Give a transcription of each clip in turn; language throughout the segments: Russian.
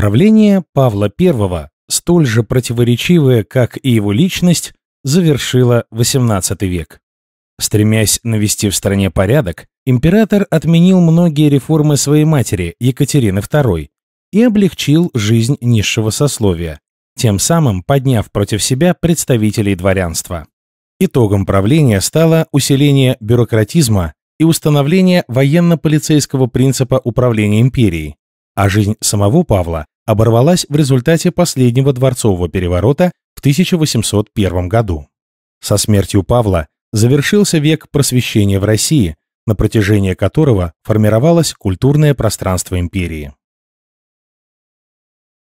Правление Павла I, столь же противоречивое, как и его личность, завершило XVIII век. Стремясь навести в стране порядок, император отменил многие реформы своей матери, Екатерины II, и облегчил жизнь низшего сословия, тем самым подняв против себя представителей дворянства. Итогом правления стало усиление бюрократизма и установление военно-полицейского принципа управления империей, а жизнь самого Павла оборвалась в результате последнего дворцового переворота в 1801 году. Со смертью Павла завершился век просвещения в России, на протяжении которого формировалось культурное пространство империи.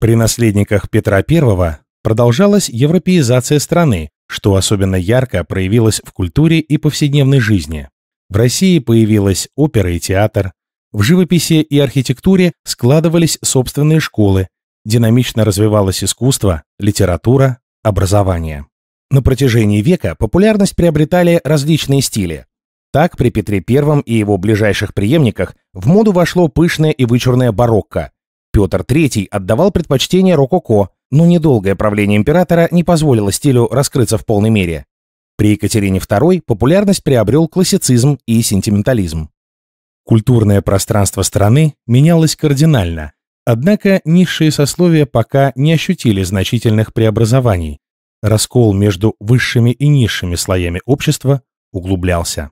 При наследниках Петра I продолжалась европеизация страны, что особенно ярко проявилось в культуре и повседневной жизни. В России появилась опера и театр, в живописи и архитектуре складывались собственные школы, динамично развивалось искусство, литература, образование. На протяжении века популярность приобретали различные стили. Так при Петре I и его ближайших преемниках в моду вошло пышное и вычурное барокко. Петр III отдавал предпочтение рококо, но недолгое правление императора не позволило стилю раскрыться в полной мере. При Екатерине II популярность приобрел классицизм и сентиментализм. Культурное пространство страны менялось кардинально, Однако низшие сословия пока не ощутили значительных преобразований. Раскол между высшими и низшими слоями общества углублялся.